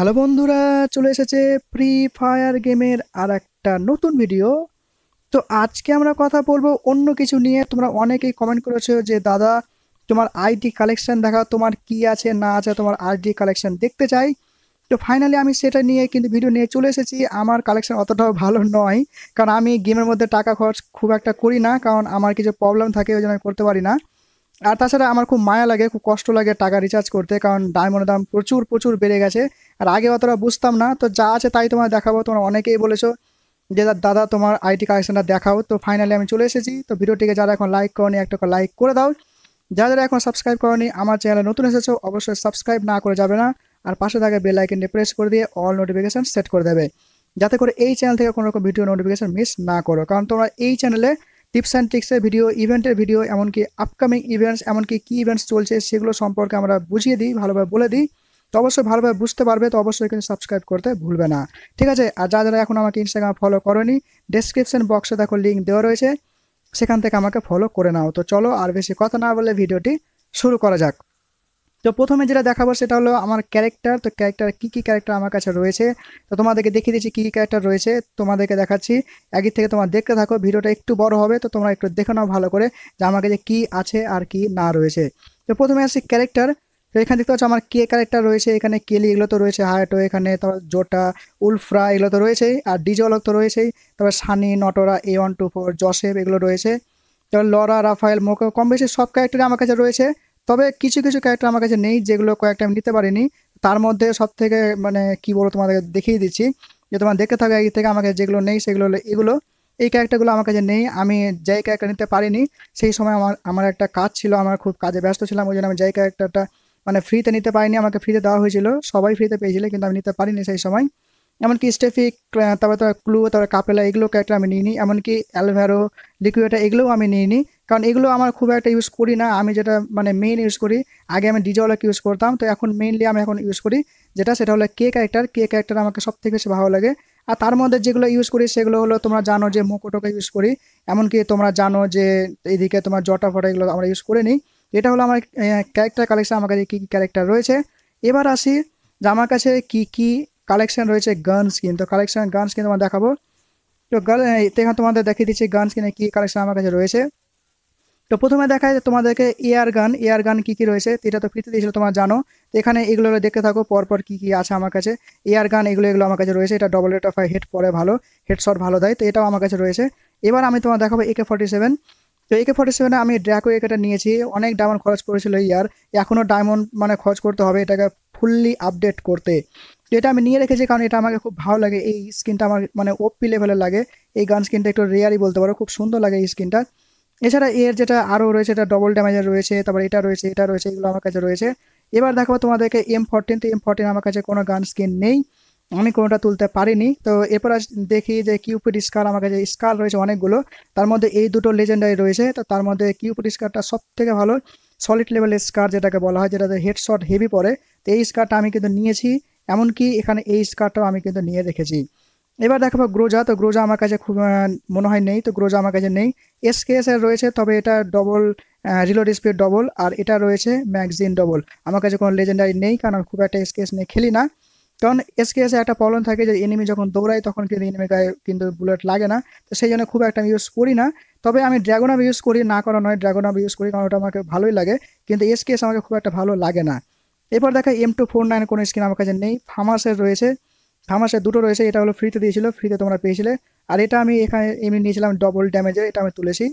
hello বন্ধুরা চলে এসেছে ফ্রি ফায়ার গেমের আর একটা নতুন ভিডিও তো আজকে আমরা কথা বলবো অন্য কিছু নিয়ে তোমরা অনেকেই কমেন্ট করেছো যে দাদা তোমার আইডি কালেকশন দেখা তোমার কি আছে না আছে তোমার আইডি কালেকশন দেখতে চাই তো ফাইনালি আমি সেটা নিয়ে কিন্তু ভিডিও নিয়ে চলে এসেছি আমার কালেকশন অতটাও ভালো নয় কারণ আমি গেমের মধ্যে টাকা খরচ খুব একটা করি না কারণ আমার কিছু প্রবলেম থাকে ওই জন্য আমি করতে পারি না আর তাছাড়া আমার খুব মায়া লাগে খুব কষ্ট লাগে টাকা রিচার্জ করতে কারণ ডায়মন্ডের দাম প্রচুর প্রচুর বেড়ে গেছে আর আগে অতটা বুঝতাম না তো যা আছে তাই তোমার দেখাবো তোমরা অনেকেই বলেছো যে দাদা তোমার আইটি কালেকশনটা দেখাও তো ফাইনালি আমি চলে এসেছি তো ভিডিওটিকে যারা এখন লাইক করনি একটা লাইক করে দাও যারা যারা এখন সাবস্ক্রাইব করনি আমার চ্যানেলে নতুন এসেছো অবশ্যই সাবস্ক্রাইব না করে যাবে না আর পাশে থাকা বেল আইকনটি প্রেস করে দিয়ে অল নোটিফিকেশান সেট করে দেবে যাতে করে এই চ্যানেল থেকে কোনো রকম ভিডিও নোটিফিকেশান মিস না করো কারণ তোমরা এই চ্যানেলে টিপস অ্যান্ড ট্রিক্সের ভিডিও ইভেন্টের ভিডিও এমনকি আপকামিং ইভেন্টস এমনকি কী ইভেন্টস চলছে সেগুলো সম্পর্কে আমরা বুঝিয়ে দিই ভালোভাবে বলে দিই তো অবশ্যই ভালোভাবে বুঝতে পারবে তো অবশ্যই কিন্তু সাবস্ক্রাইব করতে ভুলবে না ঠিক আছে আর যা যারা এখন আমাকে ইনস্টাগ্রামে ফলো করেনি ডেসক্রিপশন বক্সে দেখো লিঙ্ক দেওয়া রয়েছে সেখান থেকে আমাকে ফলো করে নাও তো চলো আর বেশি কথা না বলে ভিডিওটি শুরু করা যাক তো প্রথমে যেটা দেখাবো সেটা হলো আমার ক্যারেক্টার তো ক্যারেক্টার কী কী ক্যারেক্টার আমার কাছে রয়েছে তো তোমাদেরকে দেখিয়ে দিচ্ছি কী কী ক্যারেক্টার রয়েছে তোমাদেরকে দেখাচ্ছি একই থেকে তোমার দেখতে থাকো ভিডিওটা একটু বড় হবে তো তোমরা একটু দেখে নাও ভালো করে যে আমার কাছে কী আছে আর কি না রয়েছে তো প্রথমে আসছি ক্যারেক্টার তো এখানে দেখতে পাচ্ছ আমার কে ক্যারেক্টার রয়েছে এখানে কেলি এগুলো তো রয়েছে হায়াটো এখানে তারপর জোটা উলফ্রা এগুলো তো রয়েছেই আর ডিজলক তো রয়েছেই তারপর সানি নটরা এ ওয়ান টু ফোর জসেফ এগুলো রয়েছে তারপর লরা রাফায়েল মোকো কম বেশি সব ক্যারেক্টারই আমার কাছে রয়েছে তবে কিছু কিছু ক্যারেক্টার আমার কাছে নেই যেগুলো কয়েকটা আমি নিতে পারিনি তার মধ্যে সব থেকে মানে কি বলো তোমাদের দেখিয়ে দিচ্ছি যে তোমার দেখতে থাকো এই থেকে আমাকে যেগুলো নেই সেগুলো হলো এগুলো এই ক্যারেক্টারগুলো আমার কাছে নেই আমি যাই ক্যারেক্টার নিতে পারিনি সেই সময় আমার আমার একটা কাজ ছিল আমার খুব কাজে ব্যস্ত ছিলাম ওই জন্য আমি যাই ক্যারেক্টারটা মানে ফ্রিতে নিতে পারিনি আমাকে ফ্রিতে দেওয়া হয়েছিল সবাই ফ্রিতে পেয়েছিল কিন্তু আমি নিতে পারিনি সেই সময় এমনকি স্টেফিক তারপরে তার ক্লু তারপরে কাপেলা এগুলো ক্যারেক্টার আমি নিইনি এমনকি অ্যালভেরো লিকুইটা এগুলোও আমি নিইনি কারণ এগুলো আমার খুব একটা ইউজ করি না আমি যেটা মানে মেইন ইউজ করি আগে আমি ডিজেওয়ালাকে ইউজ করতাম তো এখন মেইনলি আমি এখন ইউজ করি যেটা সেটা হলো কে ক্যারেক্টার কে ক্যারেক্টার আমাকে সব থেকে বেশি ভালো লাগে আর তার মধ্যে যেগুলো ইউজ করি সেগুলো হলো তোমরা জানো যে মুকুটোকে ইউজ করি এমনকি তোমরা জানো যে এইদিকে তোমার জটা ফটা এগুলো আমরা ইউজ করে নিই এটা হলো আমার ক্যারেক্টার কালেকশান আমার কাছে কী কী ক্যারেক্টার রয়েছে এবার আসি যে আমার কাছে কী কী কালেকশান রয়েছে গান স্কিন তো কালেকশান গান স্কিন তোমার দেখাবো তো গান এখানে তোমাদের দেখিয়ে দিচ্ছি গান স্কিনে কী কালেকশান আমার কাছে রয়েছে তো প্রথমে দেখা যায় তোমাদেরকে এয়ার গান এয়ার গান কী কী রয়েছে এটা তো ফ্রিতে দিয়েছিল তোমার জানো তো এখানে এগুলো দেখতে থাকো পরপর কী কী আছে আমার কাছে এয়ার গান এগুলো এগুলো আমার কাছে রয়েছে এটা ডবল রেট অফ হেড পরে ভালো হেডশট ভালো দেয় তো এটাও আমার কাছে রয়েছে এবার আমি তোমার দেখাবো একে ফর্টি সেভেন তো একে ফর্টি সেভেনে আমি ড্র্যাকো একেটা নিয়েছি অনেক ডায়মন্ড খরচ করেছিল ইয়ার এখনও ডায়মন্ড মানে খরচ করতে হবে এটাকে ফুললি আপডেট করতে তো এটা আমি নিয়ে রেখেছি কারণ এটা আমাকে খুব ভালো লাগে এই স্কিনটা আমার মানে ওপি লেভেলের লাগে এই গান স্কিনটা একটু রেয়ারই বলতে পারো খুব সুন্দর লাগে এই স্কিনটা এছাড়া এর যেটা আরও রয়েছে এটা ডবল ড্যামেজের রয়েছে তারপর এটা রয়েছে এটা রয়েছে এগুলো আমার কাছে রয়েছে এবার দেখো তোমাদেরকে এম ফোরটিন তো এম ফোরটিন আমার কাছে কোনো গান স্কিন নেই আমি কোনোটা তুলতে পারিনি তো এরপর দেখি যে কিউপিড স্কার আমার কাছে স্কার রয়েছে অনেকগুলো তার মধ্যে এই দুটো লেজেন্ডারি রয়েছে তো তার মধ্যে কিউপিড স্কারটা সব থেকে ভালো সলিড লেভেল স্কার যেটাকে বলা হয় যেটাতে হেডশট হেভি পড়ে তো এই স্কারটা আমি কিন্তু নিয়েছি এমনকি এখানে এই স্কারটাও আমি কিন্তু নিয়ে রেখেছি এবার দেখাবো গ্রোজা তো গ্রোজা আমার কাছে খুব মনে হয় নেই তো গ্রোজা আমার কাছে নেই এস কে এস এর রয়েছে তবে এটা ডবল রিলোড স্পিড ডবল আর এটা রয়েছে ম্যাগজিন ডবল আমার কাছে কোনো লেজেন্ডারি নেই কারণ খুব একটা এস কে এস নিয়ে খেলি না কারণ এস কে একটা প্রবলেম থাকে যে এনিমি যখন দৌড়ায় তখন কিন্তু এনিমি গায়ে কিন্তু বুলেট লাগে না তো সেই জন্য খুব একটা আমি ইউজ করি না তবে আমি ড্রাগন আপ ইউজ করি না করা নয় ড্রাগন আপ ইউজ করি কারণ ওটা আমাকে ভালোই লাগে কিন্তু এস কে এস আমাকে খুব একটা ভালো লাগে না এরপর দেখা এম টু ফোর নাইন কোনো স্কিন আমার কাছে নেই ফার্মাসের রয়েছে থামাসে দুটো রয়েছে এটা হলো ফ্রিতে দিয়েছিল ফ্রিতে তোমরা পেয়েছিলে আর এটা আমি এখানে এমনি নিয়েছিলাম ডবল ড্যামেজে এটা আমি তুলেছি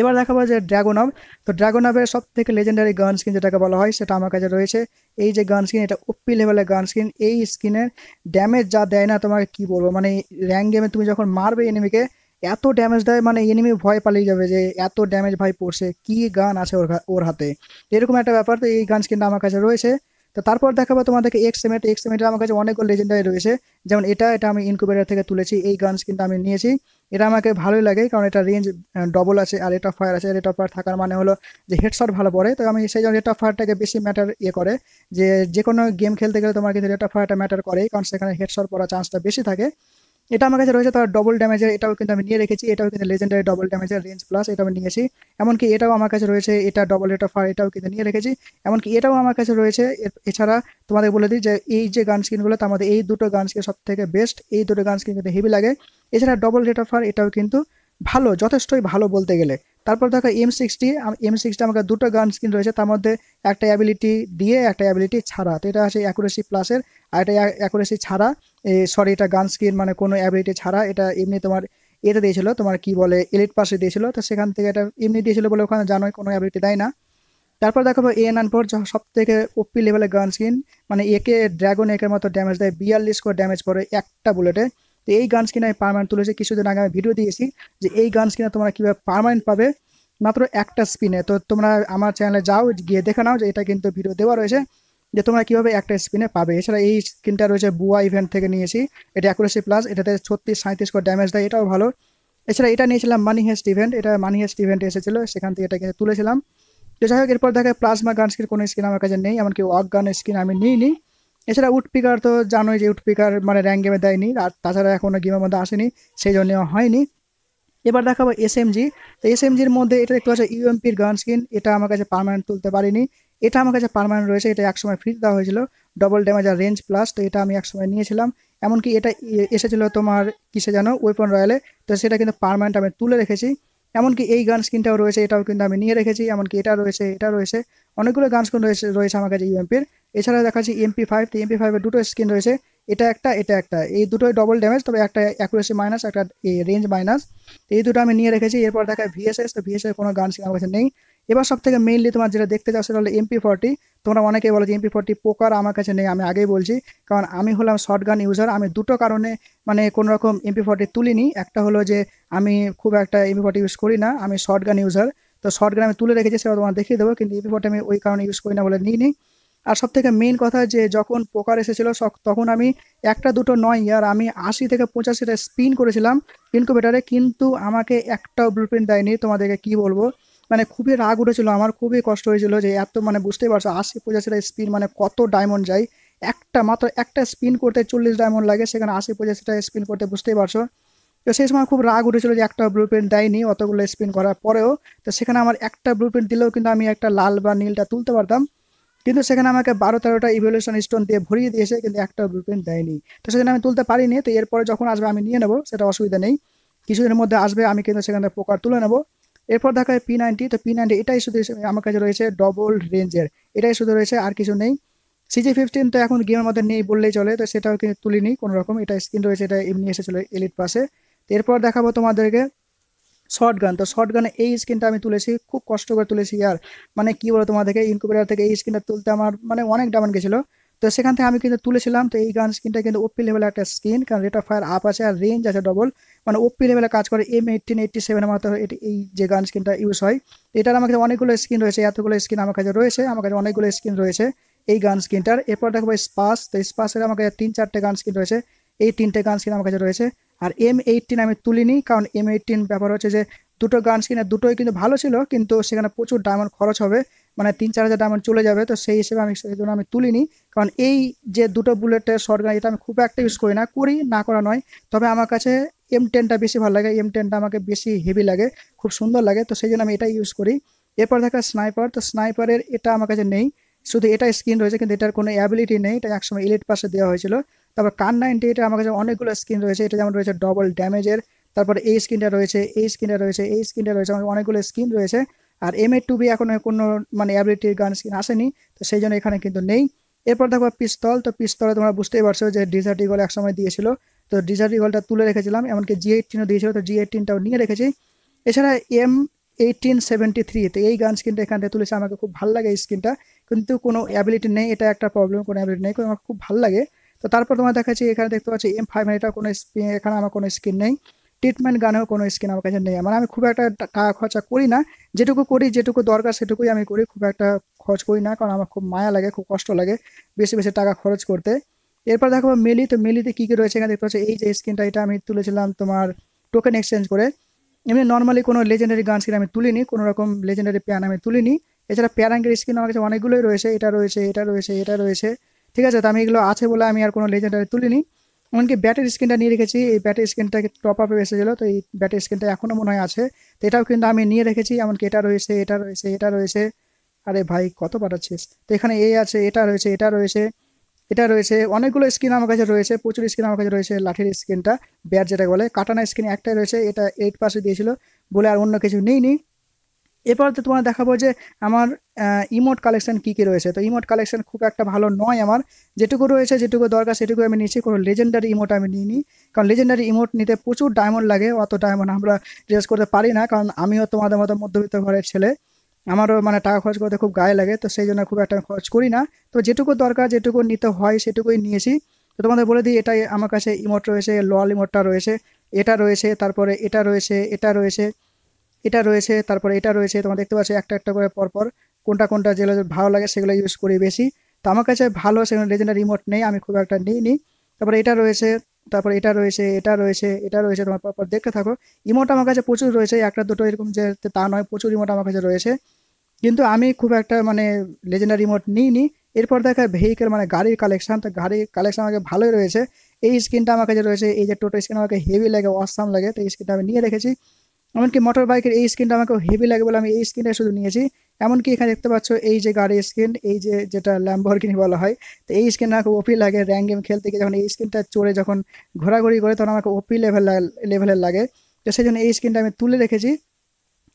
এবার দেখাবো যে ড্রাগনব তো ড্রাগনবের সব থেকে লেজেন্ডারি গান স্কিন যেটাকে বলা হয় সেটা আমার কাছে রয়েছে এই যে গান স্কিন এটা ওপি লেভেলের গান স্কিন এই স্কিনের ড্যামেজ যা দেয় না তোমাকে কি বলবো মানে র্যাঙ্ক গেমে তুমি যখন মারবে এনিমিকে এত ড্যামেজ দেয় মানে এনিমি ভয় পালিয়ে যাবে যে এত ড্যামেজ ভাই পড়ছে কি গান আছে ওর ওর হাতে এরকম একটা ব্যাপার তো এই গান স্কিনটা আমার কাছে রয়েছে তো তারপর দেখাবো তোমাদেরকে এক্স এক্সএমএটে আমার কাছে অনেকগুলো লেজেন্ডারি রয়েছে যেমন এটা এটা আমি ইনকুবেটার থেকে তুলেছি এই গানস কিন্তু আমি নিয়েছি এটা আমাকে ভালোই লাগে কারণ এটা রেঞ্জ ডবল আছে আর এটা ফায়ার আছে আর এটা ফায়ার থাকার মানে হলো যে হেডশট ভালো পড়ে তো আমি সেই জন্য এটা ফায়ারটাকে বেশি ম্যাটার ইয়ে করে যে যে কোনো গেম খেলতে গেলে তোমার কিন্তু এটা ফায়ারটা ম্যাটার করে কারণ সেখানে হেডশট পড়ার চান্সটা বেশি থাকে এটা আমার কাছে রয়েছে তার ডবল ড্যামেজের এটাও কিন্তু আমি নিয়ে রেখেছি এটাও কিন্তু লেজেন্ডারি ডবল ড্যামেজের রেঞ্জ প্লাস এটা আমি নিয়েছি এমনকি এটাও আমার কাছে রয়েছে এটা ডবল এটা ফার এটাও কিন্তু নিয়ে রেখেছি এমনকি এটাও আমার কাছে রয়েছে এছাড়া তোমাদের বলে দিই যে এই যে গান স্ক্রিনগুলো তো আমাদের এই দুটো গান স্ক্রিন সব থেকে বেস্ট এই দুটো গান স্ক্রিন কিন্তু হেভি লাগে এছাড়া ডবল ডেটা ফার এটাও কিন্তু ভালো যথেষ্টই ভালো বলতে গেলে তারপর দেখো এম সিক্সটি এম সিক্সটি আমাকে দুটো গান স্ক্রিন রয়েছে তার মধ্যে একটা অ্যাবিলিটি দিয়ে একটা অ্যাবিলিটি ছাড়া তো এটা আছে অ্যাকুরেসি প্লাসের আর একটা অ্যাকুরেসি ছাড়া সরি এটা গান স্ক্রিন মানে কোনো অ্যাবিলিটি ছাড়া এটা এমনি তোমার এতে দিয়েছিল তোমার কি বলে এলিট পাশে দিয়েছিল তো সেখান থেকে এটা এমনি দিয়েছিল বলে ওখানে জানোই কোনো অ্যাবিলিটি দেয় না তারপর দেখো এ এন ফোর সব থেকে ওপি লেভেলের গান স্কিন মানে একে ড্রাগন একের মতো ড্যামেজ দেয় বিয়াল্লিশ করে ড্যামেজ পড়ে একটা বুলেটে তো এই গান স্কিনে আমি পারমানেন্ট তুলেছি কিছুদিন আগে আমি ভিডিও দিয়েছি যে এই গান স্কিনে তোমরা কীভাবে পারমানেন্ট পাবে মাত্র একটা স্পিনে তো তোমরা আমার চ্যানেলে যাও গিয়ে দেখে নাও যে এটা কিন্তু ভিডিও দেওয়া রয়েছে যে তোমরা কীভাবে একটা স্পিনে পাবে এছাড়া এই স্কিনটা রয়েছে বুয়া ইভেন্ট থেকে নিয়েছি এটা অ্যাকুরেসি প্লাস এটাতে ছত্রিশ সাঁত্রিশ করে ড্যামেজ দেয় এটাও ভালো এছাড়া এটা নিয়েছিলাম মানি হেস্ট ইভেন্ট এটা মানি হেস্ট ইভেন্ট এসেছিলো সেখান থেকে এটাকে তুলেছিলাম তো যাই হোক এরপর দেখে প্লাজমা গান স্কিন কোনো স্কিন আমার কাছে নেই এমনকি ওয়াক গান স্কিন আমি নিই নিই এছাড়া উটপিকার তো জানোই যে উটপিকার মানে র্যাঙ্ক গেমে দেয়নি আর তাছাড়া এখনও গেমের মধ্যে আসেনি সেই জন্য হয়নি এবার দেখাবো এস জি তো এস জির মধ্যে এটা দেখতে পাচ্ছি ইউএমপির গান স্কিন এটা আমার কাছে পারমানেন্ট তুলতে পারিনি এটা আমার কাছে পারমানেন্ট রয়েছে এটা একসময় ফ্রি দেওয়া হয়েছিল ডবল ড্যামেজ আর রেঞ্জ প্লাস তো এটা আমি একসময় নিয়েছিলাম এমনকি এটা এসেছিলো তোমার কিসে জানো ওয়েপন রয়্যালে তো সেটা কিন্তু পারমানেন্ট আমি তুলে রেখেছি এমনকি এই গান স্ক্রিনটাও রয়েছে এটাও কিন্তু আমি নিয়ে রেখেছি এমনকি এটা রয়েছে এটা রয়েছে অনেকগুলো গান স্ক্রিন রয়েছে রয়েছে আমার কাছে ইউএমপির e এছাড়া দেখা যাচ্ছে এমপি ফাইভ তো এমপি ফাইভের দুটো স্ক্রিন রয়েছে এটা একটা এটা একটা এই দুটোই ডবল ড্যামেজ তবে একটা অ্যাকুরেসি মাইনাস একটা রেঞ্জ মাইনাস এই দুটো আমি নিয়ে রেখেছি এরপর দেখা ভিএসএস তো ভিএসএস কোনো গান স্ক্রিন আমার কাছে নেই এবার সব থেকে মেইনলি তোমার যেটা দেখতে চাও সেটা হলো এমপি ফর্টি তোমরা অনেকে বলো যে এমপি ফর্টি পোকার আমার কাছে নেই আমি আগেই বলছি কারণ আমি হলাম শর্টগান ইউজার আমি দুটো কারণে মানে কোনো রকম এমপি ফর্টি তুলিনি একটা হলো যে আমি খুব একটা এমপি ফর্টি ইউজ করি না আমি শর্টগান ইউজার তো শর্টগান আমি তুলে রেখেছি সেটা তোমার দেখিয়ে দেবো কিন্তু এমপি ফর্টি আমি ওই কারণে ইউজ করি না বলে নিই নি আর সব থেকে মেন কথা যে যখন পোকার এসেছিল তখন আমি একটা দুটো নয় ইয়ার আমি আশি থেকে পঁচাশিটা স্পিন করেছিলাম ইনকুবেটারে কিন্তু আমাকে একটাও ব্লু প্রিন্ট দেয়নি তোমাদেরকে কি বলবো মানে খুবই রাগ উঠেছিল আমার খুবই কষ্ট হয়েছিল যে এত মানে বুঝতেই পারছো আশি পঁচাশিটা স্পিন মানে কত ডায়মন্ড যায় একটা মাত্র একটা স্পিন করতে চল্লিশ ডায়মন্ড লাগে সেখানে আশি পঁচাশিটা স্পিন করতে বুঝতেই পারছো তো সেই সময় খুব রাগ উঠেছিল যে একটা ব্লু প্রিন্ট দেয়নি অতগুলো স্পিন করার পরেও তো সেখানে আমার একটা ব্লু প্রিন্ট দিলেও কিন্তু আমি একটা লাল বা নীলটা তুলতে পারতাম কিন্তু সেখানে আমাকে বারো তেরোটা ইভলিউশন স্টোন দিয়ে ভরিয়ে দিয়েছে কিন্তু একটা ব্লু প্রিন্ট দেয়নি তো সেখানে আমি তুলতে পারিনি তো এরপরে যখন আসবে আমি নিয়ে নেবো সেটা অসুবিধা নেই কিছুদিনের মধ্যে আসবে আমি কিন্তু সেখানে পোকার তুলে নেবো এরপর দেখা হয় পি নাইনটি তো পি নাইনটি এটাই শুধু আমার কাছে রয়েছে ডবল রেঞ্জের এটাই শুধু রয়েছে আর কিছু নেই সিজি ফিফটিন তো এখন গেমের মধ্যে নেই বললেই চলে তো সেটাও কিন্তু তুলিনি কোনো রকম এটা স্ক্রিন রয়েছে এটা এমনি এসেছিলো এলিট পাশে এরপর দেখাবো তোমাদেরকে শর্ট গান তো শর্ট গানে এই স্ক্রিনটা আমি তুলেছি খুব কষ্ট করে তুলেছি আর মানে কী বলো তোমাদেরকে ইনকুবেটার থেকে এই স্ক্রিনটা তুলতে আমার মানে অনেক ডামান গেছিলো তো সেখান থেকে আমি কিন্তু তুলেছিলাম তো এই গান স্ক্রিনটা কিন্তু ওপি লেভেলের একটা স্ক্রিন কারণ রেট অফ ফায়ার আপ আছে আর রেঞ্জ আছে ডবল মানে ওপি লেভেলে কাজ করে এম এইটিন এইটটি সেভেনের মতো এটি এই যে গান স্ক্রিনটা ইউজ হয় এটার আমার কাছে অনেকগুলো স্ক্রিন রয়েছে এতগুলো স্ক্রিন আমার কাছে রয়েছে আমার কাছে অনেকগুলো স্ক্রিন রয়েছে এই গান স্ক্রিনটার এরপর দেখবো স্পাস তো স্পাসের আমার কাছে তিন চারটে গান স্ক্রিন রয়েছে এই তিনটে গান স্ক্রিন আমার কাছে রয়েছে আর এম এইটিন আমি তুলিনি কারণ এম এইটিন ব্যাপার হচ্ছে যে দুটো গান স্ক্রিনের দুটোই কিন্তু ভালো ছিল কিন্তু সেখানে প্রচুর ডায়মন্ড খরচ হবে মানে তিন চার হাজার ডায়মন্ড চলে যাবে তো সেই হিসেবে আমি সেই জন্য আমি তুলিনি কারণ এই যে দুটো বুলেটের শর্টগান এটা আমি খুব একটা ইউজ করি না করি না করা নয় তবে আমার কাছে এম টেনটা বেশি ভালো লাগে এম টেনটা আমাকে বেশি হেভি লাগে খুব সুন্দর লাগে তো সেই জন্য আমি এটা ইউজ করি এরপর দেখা স্নাইপার তো স্নাইপারের এটা আমার কাছে নেই শুধু এটা স্কিন রয়েছে কিন্তু এটার কোনো অ্যাবিলিটি নেই এটা একসময় ইলেট পাশে দেওয়া হয়েছিল তারপর কান নাইনটি এটা আমার কাছে অনেকগুলো স্কিন রয়েছে এটা যেমন রয়েছে ডবল ড্যামেজের তারপরে এই স্কিনটা রয়েছে এই স্কিনটা রয়েছে এই স্কিনটা রয়েছে আমার অনেকগুলো স্কিন রয়েছে আর এম এ টু বি এখনো কোনো মানে অ্যাবিলিটির গান স্কিন আসেনি তো সেই জন্য এখানে কিন্তু নেই এরপর দেখো পিস্তল তো পিস্তলে তোমরা বুঝতেই পারছো যে ডিজার্ট ইগল একসময় দিয়েছিল তো ডিজার্ট ইগলটা তুলে রেখেছিলাম এমনকি জি এইটিনও দিয়েছিল তো জি এইটিনটাও নিয়ে রেখেছি এছাড়া এম এইটিন সেভেন্টি থ্রি তো এই গান স্কিনটা এখান থেকে তুলেছে আমাকে খুব ভালো লাগে এই স্কিনটা কিন্তু কোনো অ্যাবিলিটি নেই এটা একটা প্রবলেম কোনো অ্যাবিলিটি নেই আমার খুব ভালো লাগে তো তারপর তোমার দেখাচ্ছি এখানে দেখতে পাচ্ছি এম ফাইভ এটা কোনো এখানে আমার কোনো স্কিন নেই ট্রিটমেন্ট গানেও কোনো স্কিন আমার কাছে নেই মানে আমি খুব একটা টাকা খরচা করি না যেটুকু করি যেটুকু দরকার সেটুকুই আমি করি খুব একটা খরচ করি না কারণ আমার খুব মায়া লাগে খুব কষ্ট লাগে বেশি বেশি টাকা খরচ করতে এরপর দেখো মেলি তো মেলিতে কী কী রয়েছে এখানে দেখতে পাচ্ছি এই যে স্কিনটা এটা আমি তুলেছিলাম তোমার টোকেন এক্সচেঞ্জ করে এমনি নর্মালি কোনো লেজেন্ডারি গান স্কিন আমি তুলিনি কোনো রকম লেজেন্ডারি প্যান আমি তুলিনি এছাড়া প্যারাঙ্গের স্কিন আমার কাছে অনেকগুলোই রয়েছে এটা রয়েছে এটা রয়েছে এটা রয়েছে ঠিক আছে তো আমি এগুলো আছে বলে আমি আর কোনো লেজেন্ডারি তুলিনি এমনকি ব্যাটের স্ক্রিনটা নিয়ে রেখেছি এই ব্যাটের স্ক্রিনটাকে টপ আপে এসেছিলো তো এই ব্যাটের স্ক্রিনটা এখনও মনে হয় আছে তো এটাও কিন্তু আমি নিয়ে রেখেছি এমনকি এটা রয়েছে এটা রয়েছে এটা রয়েছে আরে ভাই কত পাঠাচ্ছিস তো এখানে এ আছে এটা রয়েছে এটা রয়েছে এটা রয়েছে অনেকগুলো স্ক্রিন আমার কাছে রয়েছে প্রচুর স্ক্রিন আমার কাছে রয়েছে লাঠির স্ক্রিনটা ব্যাট যেটা বলে কাটানা স্ক্রিন একটাই রয়েছে এটা এইট পাশে দিয়েছিল বলে আর অন্য কিছু নেই নি এরপর তো তোমার দেখাবো যে আমার ইমোট কালেকশন কী কী রয়েছে তো ইমোট কালেকশান খুব একটা ভালো নয় আমার যেটুকু রয়েছে যেটুকু দরকার সেটুকু আমি নিয়েছি কোনো লেজেন্ডারি ইমোট আমি নিইনি কারণ লেজেন্ডারি ইমোট নিতে প্রচুর ডায়মন্ড লাগে অত ডায়মন্ড আমরা রেজ করতে পারি না কারণ আমিও তোমাদের মতো মধ্যবিত্ত ঘরের ছেলে আমারও মানে টাকা খরচ করতে খুব গায়ে লাগে তো সেই জন্য খুব একটা খরচ করি না তো যেটুকু দরকার যেটুকু নিতে হয় সেটুকুই নিয়েছি তো তোমাদের বলে দিই এটাই আমার কাছে ইমোট রয়েছে লল ইমোটটা রয়েছে এটা রয়েছে তারপরে এটা রয়েছে এটা রয়েছে এটা রয়েছে তারপরে এটা রয়েছে তোমার দেখতে পাচ্ছ একটা একটা করে পরপর কোনটা কোনটা যেগুলো ভালো লাগে সেগুলো ইউজ করি বেশি তো আমার কাছে ভালো সেখানে লেজেন্ডার রিমোট নেই আমি খুব একটা নিই নি তারপরে এটা রয়েছে তারপরে এটা রয়েছে এটা রয়েছে এটা রয়েছে তোমার পরপর দেখতে থাকো ইমোট আমার কাছে প্রচুর রয়েছে একটা দুটো এরকম যে তা নয় প্রচুর ইমোট আমার কাছে রয়েছে কিন্তু আমি খুব একটা মানে লেজেন্ডার রিমোট নিই নি এরপর দেখা ভেহিকেল মানে গাড়ির কালেকশান তো গাড়ির কালেকশান আমাকে ভালোই রয়েছে এই স্ক্রিনটা আমার কাছে রয়েছে এই যে টোটো স্ক্রিন আমাকে হেভি লাগে অসাম লাগে তো এই স্ক্রিনটা আমি নিয়ে রেখেছি এমনকি মোটর বাইকের এই স্ক্রিনটা আমাকে হেভি লাগে বলে আমি এই স্ক্রিনটা শুধু নিয়েছি এমনকি এখানে দেখতে পাচ্ছ এই যে গাড়ির স্ক্রিন এই যে যেটা ল্যাম্বরগিনি বলা হয় তো এই স্ক্রিন আমাকে ওপি লাগে র্যাঙ্ক গেম খেলতে গিয়ে যখন এই স্ক্রিনটা চড়ে যখন ঘোরাঘুরি করে তখন আমাকে ওপি লেভেল লেভেলের লাগে তো সেই জন্য এই স্ক্রিনটা আমি তুলে রেখেছি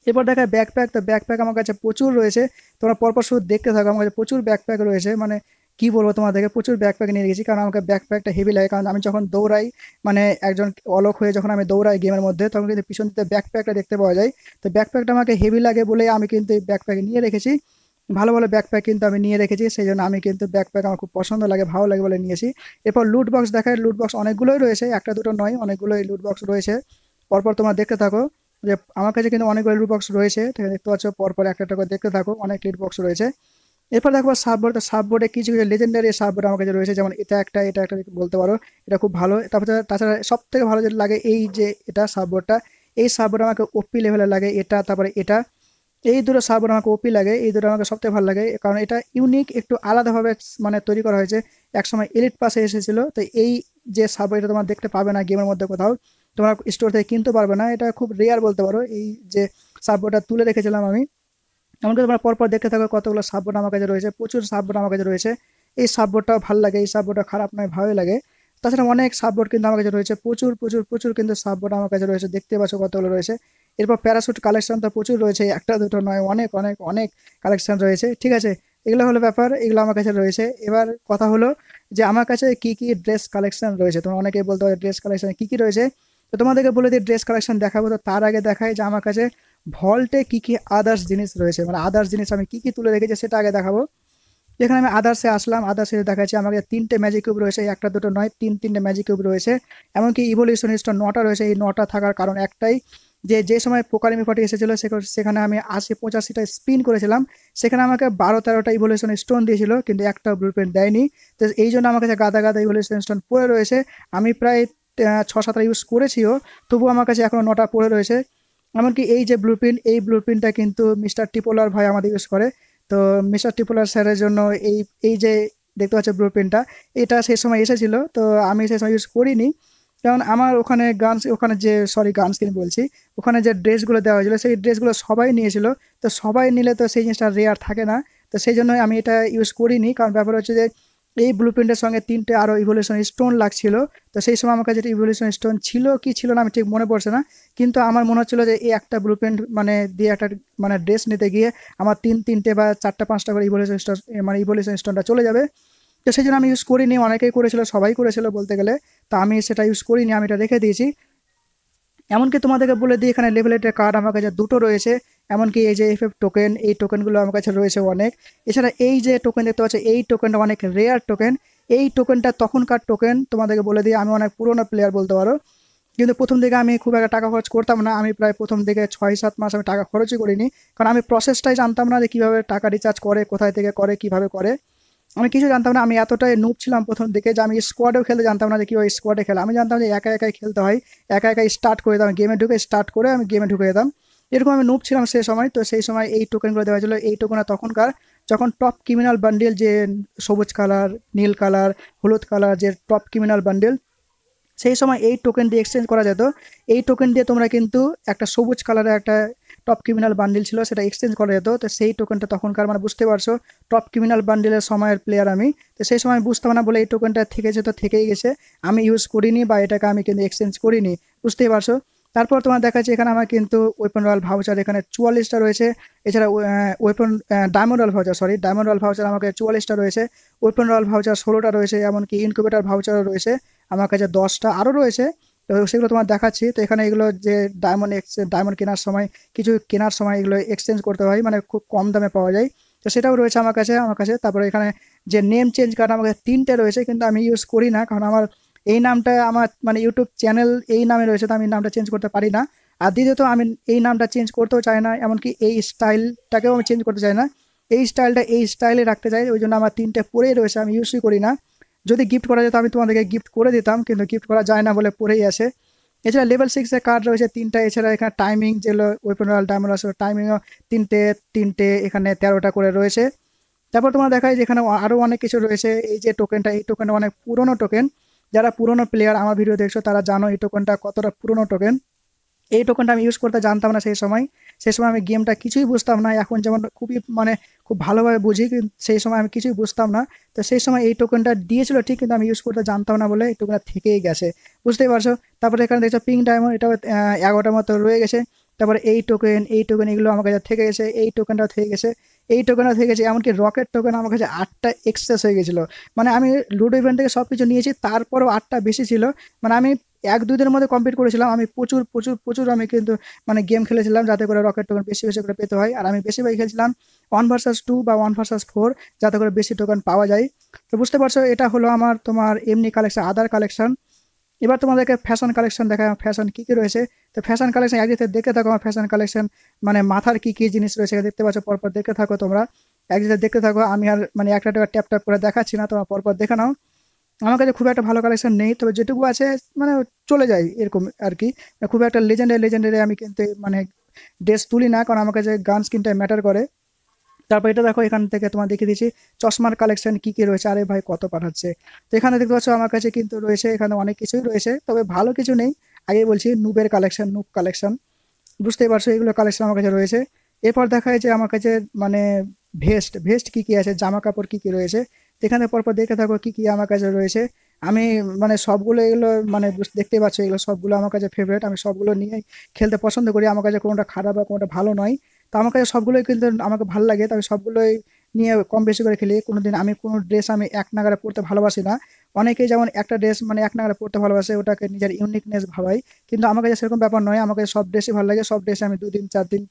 এরপর দেখা ব্যাকপ্যাক তো ব্যাকপ্যাক আমার কাছে প্রচুর রয়েছে তোমরা পরপর শুধু দেখতে থাকো আমার কাছে প্রচুর ব্যাকপ্যাক রয়েছে মানে কি বলবো তোমাদেরকে প্রচুর ব্যাকপ্যাক নিয়ে গেছি কারণ আমাকে ব্যাকপ্যাকটা হেভি লাগে কারণ আমি যখন দৌড়াই মানে একজন অলক হয়ে যখন আমি দৌড়াই গেমের মধ্যে তখন কিন্তু পিছন দিতে ব্যাকপ্যাকটা দেখতে পাওয়া যায় তো ব্যাকপ্যাকটা আমাকে হেভি লাগে বলে আমি কিন্তু এই ব্যাকপ্যাক নিয়ে রেখেছি ভালো ভালো ব্যাকপ্যাক কিন্তু আমি নিয়ে রেখেছি সেই জন্য আমি কিন্তু ব্যাকপ্যাক আমার খুব পছন্দ লাগে ভালো লাগে বলে নিয়েছি এরপর লুটবক্স বক্স দেখায় লুট বক্স অনেকগুলোই রয়েছে একটা দুটো নয় অনেকগুলোই লুটবক্স বক্স রয়েছে পরপর তোমরা দেখতে থাকো যে আমার কাছে কিন্তু অনেকগুলো লুটবক্স বক্স রয়েছে দেখতে পাচ্ছ পরপর একটা একটা করে দেখতে থাকো অনেক লুটবক্স বক্স রয়েছে এরপর দেখো সাববোর্ড সাববোর্ডে কিছু কিছু লেজেন্ডারি সাববোর্ড আমার কাছে রয়েছে যেমন এটা একটা এটা একটা বলতে পারো এটা খুব ভালো তারপরে তাছাড়া সব থেকে ভালো যেটা লাগে এই যে এটা সাববোর্ডটা এই সাববোর্ড আমাকে ওপি লেভেলে লাগে এটা তারপরে এটা এই দুটো সাববোর্ড আমাকে ওপি লাগে এই দুটো আমাকে সবথেকে ভালো লাগে কারণ এটা ইউনিক একটু আলাদাভাবে মানে তৈরি করা হয়েছে একসময় এলিট পাশে এসেছিলো তো এই যে সাববোর্ড এটা তোমার দেখতে পাবে না গেমের মধ্যে কোথাও তোমার স্টোর থেকে কিনতে পারবে না এটা খুব রেয়ার বলতে পারো এই যে সাববোর্ডটা তুলে রেখেছিলাম আমি এমনকি তোমরা পরপর দেখতে থাকো কতগুলো সাববোর্ড আমার কাছে রয়েছে প্রচুর সাববোর্ড আমার কাছে রয়েছে এই সাববোর্ডটাও ভালো লাগে এই সাববোর্ডটা খারাপ নয় ভালোই লাগে তাছাড়া অনেক সাববোর্ড কিন্তু আমার কাছে রয়েছে প্রচুর প্রচুর প্রচুর কিন্তু সাববোর্ড আমার কাছে রয়েছে দেখতে পাচ্ছ কতগুলো রয়েছে এরপর প্যারাসুট কালেকশন তো প্রচুর রয়েছে একটা দুটো নয় অনেক অনেক অনেক কালেকশন রয়েছে ঠিক আছে এগুলো হলো ব্যাপার এগুলো আমার কাছে রয়েছে এবার কথা হলো যে আমার কাছে কি কি ড্রেস কালেকশন রয়েছে তোমরা অনেকেই বলতে পারো ড্রেস কালেকশন কী কী রয়েছে তো তোমাদেরকে বলে দিয়ে ড্রেস কালেকশন দেখাবো তো তার আগে দেখায় যে আমার কাছে ভল্টে কি কি আদার্স জিনিস রয়েছে মানে আদার্স জিনিস আমি কি কি তুলে রেখেছি সেটা আগে দেখাবো এখানে আমি আদার্সে আসলাম আদার্সে দেখাচ্ছি আমাকে তিনটে ম্যাজিক কিউব রয়েছে একটা দুটো নয় তিন তিনটে ম্যাজিক কিউব রয়েছে এমনকি ইভলিউশনিস্ট নটা রয়েছে এই নটা থাকার কারণ একটাই যে যে সময় পোকারেমি ফটে এসেছিলো সেখানে আমি আশি পঁচাশিটা স্পিন করেছিলাম সেখানে আমাকে বারো তেরোটা ইভলিউশন স্টোন দিয়েছিল কিন্তু একটা ব্লু প্রিন্ট দেয়নি তো এই জন্য আমার কাছে গাদা গাদা ইভলিউশন স্টোন পড়ে রয়েছে আমি প্রায় ছ সাতটা ইউজ করেছিও তবু আমার কাছে এখনও নটা পড়ে রয়েছে এমনকি এই যে ব্লু প্রিন্ট এই ব্লু প্রিন্টটা কিন্তু মিস্টার টিপোলার ভাই আমাদের ইউজ করে তো মিস্টার টিপোলার স্যারের জন্য এই এই যে দেখতে পাচ্ছি ব্লু প্রিন্টটা এটা সেই সময় এসেছিল তো আমি সেই সময় ইউজ করিনি কারণ আমার ওখানে গানস ওখানে যে সরি গান স্ক্রিন বলছি ওখানে যে ড্রেসগুলো দেওয়া হয়েছিলো সেই ড্রেসগুলো সবাই নিয়েছিল তো সবাই নিলে তো সেই জিনিসটা রেয়ার থাকে না তো সেই জন্য আমি এটা ইউজ করিনি কারণ ব্যাপার হচ্ছে যে এই ব্লু প্রিন্টের সঙ্গে তিনটে আরও ইভলিউশন স্টোন লাগছিল তো সেই সময় আমার কাছে এটা ইভলিউশন স্টোন ছিল কি ছিল না আমি ঠিক মনে পড়ছে না কিন্তু আমার মনে হচ্ছিলো যে এই একটা ব্লু প্রিন্ট মানে দিয়ে একটা মানে ড্রেস নিতে গিয়ে আমার তিন তিনটে বা চারটা পাঁচটা করে ইভলিউশন স্টোন মানে ইভলিউশন স্টোনটা চলে যাবে তো সেই জন্য আমি ইউজ করিনি অনেকেই করেছিল সবাই করেছিল বলতে গেলে তো আমি সেটা ইউজ করিনি আমি এটা রেখে দিয়েছি এমনকি তোমাদেরকে বলে দিই এখানে লেভেলেটের কার্ড আমার কাছে দুটো রয়েছে এমনকি এই যে এফ এফ টোকেন এই টোকেনগুলো আমার কাছে রয়েছে অনেক এছাড়া এই যে টোকেন দেখতে পাচ্ছি এই টোকেনটা অনেক রেয়ার টোকেন এই টোকেনটা তখনকার টোকেন তোমাদেরকে বলে দিই আমি অনেক পুরোনো প্লেয়ার বলতে পারো কিন্তু প্রথম দিকে আমি খুব একটা টাকা খরচ করতাম না আমি প্রায় প্রথম দিকে ছয় সাত মাস আমি টাকা খরচই করিনি কারণ আমি প্রসেসটাই জানতাম না যে কীভাবে টাকা রিচার্জ করে কোথায় থেকে করে কিভাবে করে আমি কিছু জানতাম না আমি এতটাই নুপ ছিলাম প্রথম দিকে যে আমি স্কোয়াডেও খেলতে জানতাম না যে কীভাবে স্কোয়াডে খেলা আমি জানতাম যে একা একাই খেলতে হয় একা একাই স্টার্ট করে দিতাম গেমে ঢুকে স্টার্ট করে আমি গেমে ঢুকে যেতাম এরকম আমি নুপ ছিলাম সেই সময় তো সেই সময় এই টোকেনগুলো দেওয়া ছিল এই টোকেনটা তখনকার যখন টপ ক্রিমিনাল বান্ডেল যে সবুজ কালার নীল কালার হলুদ কালার যে টপ ক্রিমিনাল বান্ডেল সেই সময় এই টোকেন দিয়ে এক্সচেঞ্জ করা যেত এই টোকেন দিয়ে তোমরা কিন্তু একটা সবুজ কালারের একটা টপ ক্রিমিনাল বান্ডিল ছিল সেটা এক্সচেঞ্জ করা যেত তো সেই টোকেনটা তখনকার মানে বুঝতে পারছো টপ ক্রিমিনাল বান্ডিলের সময়ের প্লেয়ার আমি তো সেই সময় বুঝতাম না বলে এই টোকেনটা থেকেছে তো থেকেই গেছে আমি ইউজ করিনি বা এটাকে আমি কিন্তু এক্সচেঞ্জ করিনি বুঝতেই পারছো তারপর তোমার দেখা যাচ্ছে এখানে আমার কিন্তু ওয়েপন রয়্যাল ভাউচার এখানে চুয়াল্লিশটা রয়েছে এছাড়া weapon diamond royal voucher sorry diamond royal voucher আমাকে চুয়াল্লিশটা রয়েছে ওয়েপন রয়্যাল ভাউচার ষোলোটা রয়েছে এমনকি ইনকিউবেটার ভাউচারও রয়েছে আমার কাছে দশটা আরও রয়েছে তো সেগুলো তোমার দেখাচ্ছি তো এখানে এগুলো যে ডায়মন্ড এক্স ডায়মন্ড কেনার সময় কিছু কেনার সময় এগুলো এক্সচেঞ্জ করতে হয় মানে খুব কম দামে পাওয়া যায় তো সেটাও রয়েছে আমার কাছে আমার কাছে তারপরে এখানে যে নেম চেঞ্জ কার্ড আমাকে তিনটে রয়েছে কিন্তু আমি ইউজ করি না কারণ আমার এই নামটা আমার মানে ইউটিউব চ্যানেল এই নামে রয়েছে তো আমি নামটা চেঞ্জ করতে পারি না আর দ্বিতীয়ত আমি এই নামটা চেঞ্জ করতেও চাই না এমনকি এই স্টাইলটাকেও আমি চেঞ্জ করতে চাই না এই স্টাইলটা এই স্টাইলে রাখতে চাই ওই জন্য আমার তিনটে পরেই রয়েছে আমি ইউজই করি না যদি গিফট করা যেত আমি তোমাদেরকে গিফট করে দিতাম কিন্তু গিফট করা যায় না বলে পরেই আসে এছাড়া লেভেল সিক্সের কার্ড রয়েছে তিনটা এছাড়া এখানে টাইমিং যেগুলো ওয়েপন রয়্যাল ডায়মন্ড আছে টাইমিংও তিনটে তিনটে এখানে তেরোটা করে রয়েছে তারপর তোমার দেখায় যে এখানে আরও অনেক কিছু রয়েছে এই যে টোকেনটা এই টোকেনটা অনেক পুরনো টোকেন যারা পুরনো প্লেয়ার আমার ভিডিও দেখছো তারা জানো এই টোকেনটা কতটা পুরনো টোকেন এই টোকেনটা আমি ইউজ করতে জানতাম না সেই সময় সেই সময় আমি গেমটা কিছুই বুঝতাম না এখন যেমন খুবই মানে খুব ভালোভাবে বুঝি সেই সময় আমি কিছুই বুঝতাম না তো সেই সময় এই টোকেনটা দিয়েছিল ঠিক কিন্তু আমি ইউজ করতে জানতাম না বলে এই টোকেনটা থেকেই গেছে বুঝতেই পারছো তারপরে এখানে দেখছো পিং ডায়মন্ড এটা এগারোটার মতো রয়ে গেছে তারপরে এই টোকেন এই টোকেন এগুলো আমার কাছে থেকে গেছে এই টোকেনটা থেকে গেছে এই টোকেন হয়ে গেছে এমনকি রকেট টোকেন আমার কাছে আটটা এক্সেস হয়ে গেছিলো মানে আমি লুডো ইভেন্ট থেকে সব কিছু নিয়েছি তারপরেও আটটা বেশি ছিল মানে আমি এক দিনের মধ্যে কমপ্লিট করেছিলাম আমি প্রচুর প্রচুর প্রচুর আমি কিন্তু মানে গেম খেলেছিলাম যাতে করে রকেট টোকেন বেশি বেশি করে পেতে হয় আর আমি বেশিরভাগ খেলছিলাম ওয়ান ভার্সাস টু বা ওয়ান ভার্সাস ফোর যাতে করে বেশি টোকেন পাওয়া যায় তো বুঝতে পারছো এটা হলো আমার তোমার এমনি কালেকশন আদার কালেকশন এবার তোমাদেরকে ফ্যাশন কালেকশন দেখা ফ্যাশন কী কী রয়েছে তো ফ্যাশন কালেকশন একদিকে দেখে থাকো আমার ফ্যাশন কালেকশন মানে মাথার কী কী জিনিস রয়েছে দেখতে পাচ্ছ পরপর দেখে থাকো তোমরা একদিকে দেখতে থাকো আমি আর মানে একটা টাকা ট্যাপ ট্যাপ করে দেখাচ্ছি না তোমার পরপর দেখে নাও আমার কাছে খুব একটা ভালো কালেকশন নেই তবে যেটুকু আছে মানে চলে যায় এরকম আর কি খুব একটা লেজেন্ডারি লেজেন্ডের আমি কিন্তু মানে ড্রেস তুলি না কারণ আমার কাছে গান স্কিনটা ম্যাটার করে তারপর এটা দেখো এখান থেকে তোমার দেখে দিচ্ছি চশমার কালেকশন কি কি রয়েছে আরে ভাই কত পাঠাচ্ছে তো এখানে দেখতে পাচ্ছ আমার কাছে কিন্তু রয়েছে এখানে অনেক কিছুই রয়েছে তবে ভালো কিছু নেই আগে বলছি নুবের কালেকশন নুব কালেকশন বুঝতেই পারছো এগুলো কালেকশন আমার কাছে রয়েছে এরপর দেখা যায় যে আমার কাছে মানে ভেস্ট ভেস্ট কি কি আছে জামা কাপড় কি কি রয়েছে এখানে পরপর দেখে থাকো কি কি আমার কাছে রয়েছে আমি মানে সবগুলো এগুলো মানে দেখতেই পাচ্ছ এগুলো সবগুলো আমার কাছে ফেভারিট আমি সবগুলো নিয়ে খেলতে পছন্দ করি আমার কাছে কোনোটা খারাপ বা কোনোটা ভালো নয় তো আমার কাছে সবগুলোই কিন্তু আমাকে ভালো লাগে তবে সবগুলোই নিয়ে কম বেশি করে খেলি কোনো দিন আমি কোনো ড্রেস আমি এক নাগারে পরতে ভালোবাসি না অনেকেই যেমন একটা ড্রেস মানে এক নাগারে পড়তে ভালোবাসে ওটাকে নিজের ইউনিকনেস ভাবাই কিন্তু আমার কাছে সেরকম ব্যাপার নয় আমার কাছে সব ড্রেসই ভালো লাগে সব ড্রেসে আমি দুদিন চার দিন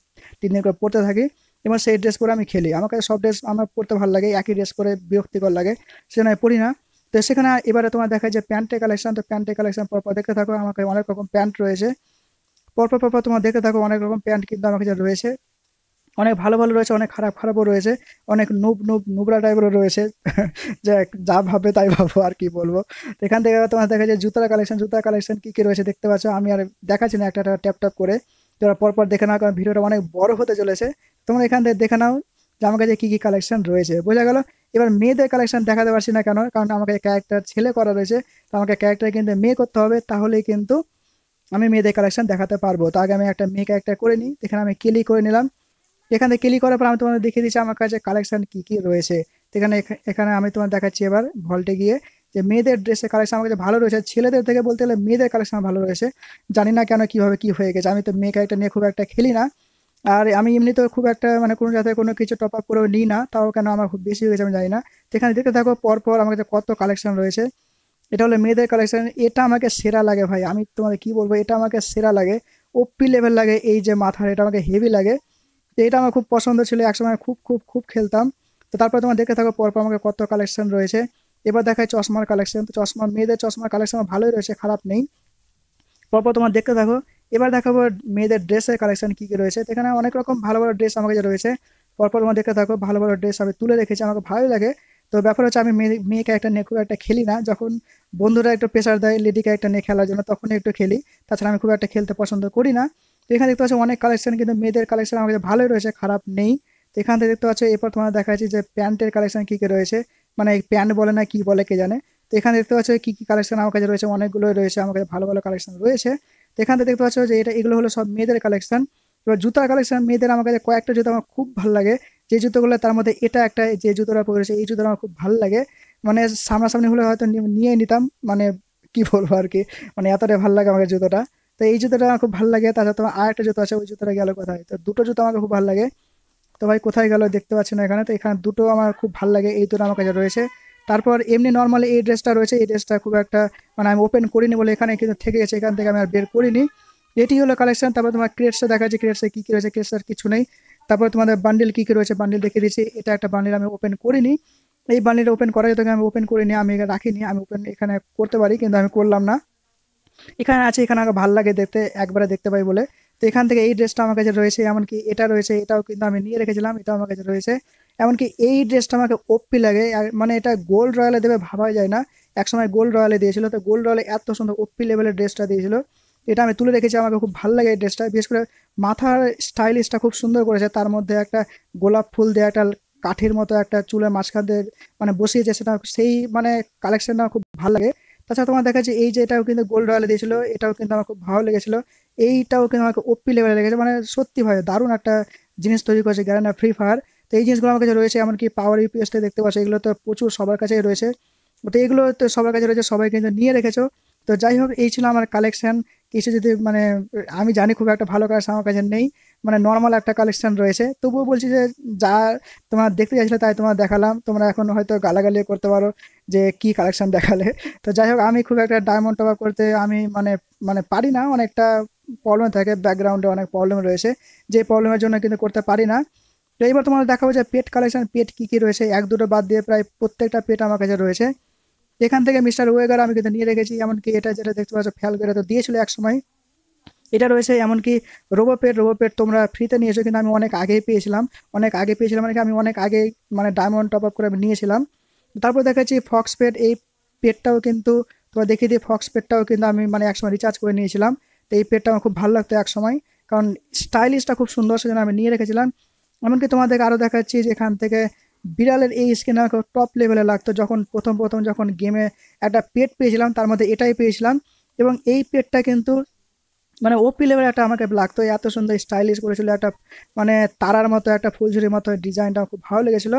তিন দিন করে পরতে থাকি এবং সেই ড্রেস পরে আমি খেলি আমার কাছে সব ড্রেস আমার পরতে ভালো লাগে একই ড্রেস পরে বিরক্তিকর লাগে সেখানে আমি পড়ি না তো সেখানে এবারে তোমার দেখা যায় প্যান্টের কালেকশন তো প্যান্টের কালেকশন পরপর দেখতে থাকো আমাকে অনেক রকম প্যান্ট রয়েছে পরপর পরপর তোমার দেখতে থাকো অনেক রকম প্যান্ট কিন্তু আমার কাছে রয়েছে অনেক ভালো ভালো রয়েছে অনেক খারাপ খারাপও রয়েছে অনেক নুব নুব নুবরা টাইপেরও রয়েছে যে যা ভাবে তাই ভাবো আর কি বলবো এখান থেকে তোমার দেখা যায় জুতার কালেকশন জুতার কালেকশন কী কী রয়েছে দেখতে পাচ্ছ আমি আর দেখাচ্ছি না একটা একটা ট্যাপ ট্যাপ করে তোরা পরপর দেখে নাও কারণ ভিডিওটা অনেক বড় হতে চলেছে তোমরা এখান থেকে দেখে নাও যে আমার কাছে কী কী কালেকশন রয়েছে বোঝা গেল এবার মেয়েদের কালেকশন দেখাতে পারছি না কেন কারণ আমাকে ক্যারেক্টার ছেলে করা রয়েছে তো আমাকে ক্যারেক্টার কিন্তু মেয়ে করতে হবে তাহলেই কিন্তু আমি মেয়েদের কালেকশন দেখাতে পারবো তো আগে আমি একটা মেয়ে ক্যারেক্টার করে নিই এখানে আমি ক্লিক করে নিলাম এখানে ক্লিক করার পর আমি তোমাদের দেখিয়ে দিচ্ছি আমার কাছে কালেকশান কি কি রয়েছে এখানে এখানে আমি তোমার দেখাচ্ছি এবার ভল্টে গিয়ে যে মেয়েদের ড্রেসের কালেকশন আমার কাছে ভালো রয়েছে ছেলেদের থেকে বলতে গেলে মেয়েদের কালেকশন ভালো রয়েছে জানি না কেন কীভাবে কী হয়ে গেছে আমি তো মেয়ে ক্যারেক্টার নিয়ে খুব একটা খেলি না আর আমি এমনি তো খুব একটা মানে কোনো যাতে কোনো কিছু টপ আপ করেও নিই না তাও কেন আমার খুব বেশি হয়ে গেছে আমি জানি না এখানে দেখতে থাকো পরপর আমার কাছে কত কালেকশন রয়েছে এটা হলো মেয়েদের কালেকশন এটা আমাকে সেরা লাগে ভাই আমি তোমাকে কি বলবো এটা আমাকে সেরা লাগে ওপি লেভেল লাগে এই যে মাথার এটা আমাকে হেভি লাগে তো এটা আমার খুব পছন্দ ছিল একসময় খুব খুব খুব খেলতাম তো তারপরে তোমার দেখে থাকো পরপর আমাকে কত কালেকশন রয়েছে এবার দেখায় চশমার কালেকশন তো চশমা মেয়েদের চশমার কালেকশন ভালোই রয়েছে খারাপ নেই পরপর তোমার দেখতে থাকো এবার দেখাবো মেয়েদের ড্রেসের কালেকশন কী কী রয়েছে এখানে অনেক রকম ভালো ভালো ড্রেস আমাকে যে রয়েছে পরপর তোমার দেখতে থাকো ভালো ভালো ড্রেস আমি তুলে রেখেছি আমাকে ভালোই লাগে তো ব্যাপার হচ্ছে আমি মেয়ে মেয়ে ক্যারেক্টার নিয়ে খুব একটা খেলি না যখন বন্ধুরা একটু প্রেশার দেয় লেডি ক্যারেক্টার নিয়ে খেলার জন্য তখন একটু খেলি তাছাড়া আমি খুব একটা খেলতে পছন্দ করি না তো এখানে দেখতে পাচ্ছি অনেক কালেকশন কিন্তু মেয়েদের কালেকশন আমার কাছে ভালোই রয়েছে খারাপ নেই তো এখান থেকে দেখতে পাচ্ছি এরপর তোমার দেখা যাচ্ছে যে প্যান্টের কালেকশন কী কী রয়েছে মানে প্যান্ট বলে না কি বলে কে জানে তো এখানে দেখতে পাচ্ছ কী কী কালেকশন আমার কাছে রয়েছে অনেকগুলোই রয়েছে আমার কাছে ভালো ভালো কালেকশন রয়েছে তো এখান থেকে দেখতে পাচ্ছ যে এটা এগুলো হলো সব মেয়েদের কালেকশন এবার জুতার কালেকশন মেয়েদের আমার কাছে কয়েকটা জুতো আমার খুব ভালো লাগে যে জুতোগুলো তার মধ্যে এটা একটা যে জুতোটা পরেছে এই জুতোটা আমার খুব ভালো লাগে মানে সামনাসামনি হলে হয়তো নিয়ে নিতাম মানে কি বলবো আর কি মানে এতটাই ভালো লাগে আমাকে জুতোটা তো এই জুতোটা আমার খুব ভালো লাগে তাছাড়া তোমার আর একটা জুতো আছে ওই জুতোটা গেল কোথায় তো দুটো জুতো আমাকে খুব ভালো লাগে তো ভাই কোথায় গেলো দেখতে পাচ্ছি না এখানে তো এখানে দুটো আমার খুব ভালো লাগে এই দুটো আমার কাছে রয়েছে তারপর এমনি নর্মালি এই ড্রেসটা রয়েছে এই ড্রেসটা খুব একটা মানে আমি ওপেন করিনি বলে এখানে কিন্তু থেকে গেছে এখান থেকে আমি আর বের করিনি এটি হলো কালেকশন তারপর তোমার ক্রেটসে দেখা যাচ্ছে ক্রেটসে কী কী রয়েছে ক্রেটসার কিছু নেই তারপর তোমাদের বান্ডিল কী কী রয়েছে বান্ডিল দেখে দিয়েছি এটা একটা বান্ডিল আমি ওপেন করিনি এই বান্ডিলটা ওপেন করা যেত আমি ওপেন করিনি আমি রাখিনি আমি ওপেন এখানে করতে পারি কিন্তু আমি করলাম না এখানে আছে এখানে আমাকে ভালো লাগে দেখতে একবারে দেখতে পাই বলে তো এখান থেকে এই ড্রেসটা আমার কাছে রয়েছে এমনকি এটা রয়েছে এটাও কিন্তু আমি নিয়ে রেখেছিলাম এটাও আমার কাছে রয়েছে এমনকি এই ড্রেসটা আমাকে ওপি লাগে মানে এটা গোল্ড রয়্যালে দেবে ভাবাই যায় না একসময় গোল্ড রয়্যালে দিয়েছিল তো গোল্ড রয়্যালে এত সুন্দর ওপি লেভেলের ড্রেসটা দিয়েছিল এটা আমি তুলে রেখেছি আমাকে খুব ভালো লাগে এই ড্রেসটা বিশেষ করে মাথার স্টাইলিশটা খুব সুন্দর করেছে তার মধ্যে একটা গোলাপ ফুল দেওয়া একটা কাঠির মতো একটা চুলের মাঝখান দিয়ে মানে বসিয়েছে সেটা সেই মানে কালেকশনটা খুব ভালো লাগে তাছাড়া তোমার দেখা যাচ্ছে এই যে এটাও কিন্তু গোল্ড রয়্যালে দিয়েছিল এটাও কিন্তু আমার খুব ভালো লেগেছিল এইটাও কিন্তু আমাকে ওপি লেভেলে লেগেছে মানে সত্যি ভাই দারুণ একটা জিনিস তৈরি করেছে গ্যারানা ফ্রি ফায়ার তো এই জিনিসগুলো আমার কাছে রয়েছে এমনকি পাওয়ার ইউপিএসতে দেখতে পাচ্ছি এগুলো তো প্রচুর সবার কাছেই রয়েছে তো এগুলো তো সবার কাছে রয়েছে সবাই কিন্তু নিয়ে রেখেছো তো যাই হোক এই ছিল আমার কালেকশান কিছু যদি মানে আমি জানি খুব একটা ভালো কাজ আমার কাছে নেই মানে নর্মাল একটা কালেকশন রয়েছে তবুও বলছি যে যা তোমার দেখতে চাইছিলে তাই তোমার দেখালাম তোমরা এখন হয়তো গালাগালি করতে পারো যে কি কালেকশন দেখালে তো যাই হোক আমি খুব একটা ডায়মন্ড টপ করতে আমি মানে মানে পারি না অনেকটা প্রবলেম থাকে ব্যাকগ্রাউন্ডে অনেক প্রবলেম রয়েছে যে প্রবলেমের জন্য কিন্তু করতে পারি না তো এইবার তোমাদের দেখাবো যে পেট কালেকশন পেট কী কী রয়েছে এক দুটো বাদ দিয়ে প্রায় প্রত্যেকটা পেট আমার কাছে রয়েছে এখান থেকে মিস্টার ওয়েগার আমি কিন্তু নিয়ে রেখেছি এমনকি এটা যেটা দেখতে পাচ্ছ ফ্যাল করে তো দিয়েছিল এক সময় এটা রয়েছে এমনকি রোবো পেড রোবো পেড তোমরা ফ্রিতে নিয়েছো কিন্তু আমি অনেক আগেই পেয়েছিলাম অনেক আগে পেয়েছিলাম মানে কি আমি অনেক আগে মানে ডায়মন্ড টপ আপ করে আমি নিয়েছিলাম তারপর দেখাচ্ছি ফক্স পেড এই পেডটাও কিন্তু তোমরা দেখিয়ে দিয়ে ফক্স পেডটাও কিন্তু আমি মানে একসময় রিচার্জ করে নিয়েছিলাম তো এই পেডটা আমার খুব ভালো লাগতো একসময় কারণ স্টাইলিশটা খুব সুন্দর সেজন্য আমি নিয়ে রেখেছিলাম এমনকি তোমাদেরকে আরও দেখাচ্ছি যে এখান থেকে বিড়ালের এই স্কিন আমাকে টপ লেভেলে লাগতো যখন প্রথম প্রথম যখন গেমে একটা পেট পেয়েছিলাম তার মধ্যে এটাই পেয়েছিলাম এবং এই পেটটা কিন্তু মানে ওপি লেভেল একটা আমাকে লাগতো এত সুন্দর স্টাইলিশ করেছিল একটা মানে তারার মতো একটা ফুলঝুরির মতো ডিজাইনটা খুব ভালো লেগেছিলো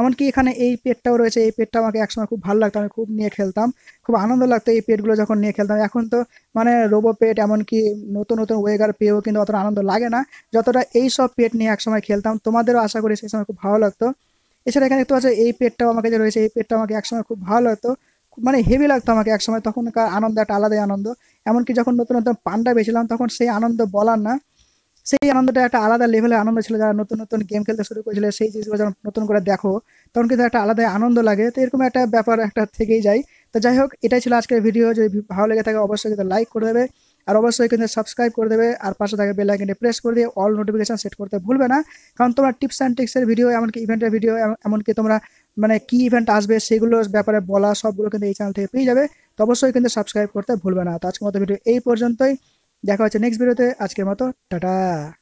এমনকি এখানে এই পেটটাও রয়েছে এই পেটটা আমাকে একসময় খুব ভালো লাগতো আমি খুব নিয়ে খেলতাম খুব আনন্দ লাগতো এই পেটগুলো যখন নিয়ে খেলতাম এখন তো মানে রোবো পেট এমনকি নতুন নতুন ওয়েগার পেয়েও কিন্তু অতটা আনন্দ লাগে না যতটা এই সব পেট নিয়ে একসময় খেলতাম তোমাদেরও আশা করি সেই সময় খুব ভালো লাগতো এছাড়া এখানে দেখতে পাচ্ছি এই পেটটাও আমাকে যে রয়েছে এই পেটটা আমাকে একসময় খুব ভালো লাগতো মানে হেভি লাগতো আমাকে একসময় তখনকার আনন্দ একটা আলাদাই আনন্দ এমনকি যখন নতুন নতুন পান্ডা বেছিলাম তখন সেই আনন্দ বলার না সেই আনন্দটা একটা আলাদা লেভেলের আনন্দ ছিল যারা নতুন নতুন গেম খেলতে শুরু করেছিল সেই জিনিসগুলো যখন নতুন করে দেখো তখন কিন্তু একটা আলাদা আনন্দ লাগে তো এরকম একটা ব্যাপার একটা থেকেই যায় তো যাই হোক এটাই ছিল আজকের ভিডিও যদি ভালো লেগে থাকে অবশ্যই কিন্তু লাইক করে দেবে আর অবশ্যই কিন্তু সাবস্ক্রাইব করে দেবে আর পাশে থাকে বেল আইকনে প্রেস করে দিয়ে অল নোটিফিকেশন সেট করতে ভুলবে না কারণ তোমরা টিপস অ্যান্ড ট্রিক্সের ভিডিও এমনকি ইভেন্টের ভিডিও এমনকি তোমরা মানে কি ইভেন্ট আসবে সেগুলোর ব্যাপারে বলা সবগুলো কিন্তু এই চ্যানেল থেকে পেয়ে যাবে তো অবশ্যই কিন্তু সাবস্ক্রাইব করতে ভুলবে না তো আজকের মতো ভিডিও এই পর্যন্তই দেখা হচ্ছে নেক্সট ভিডিওতে আজকের মতো টাটা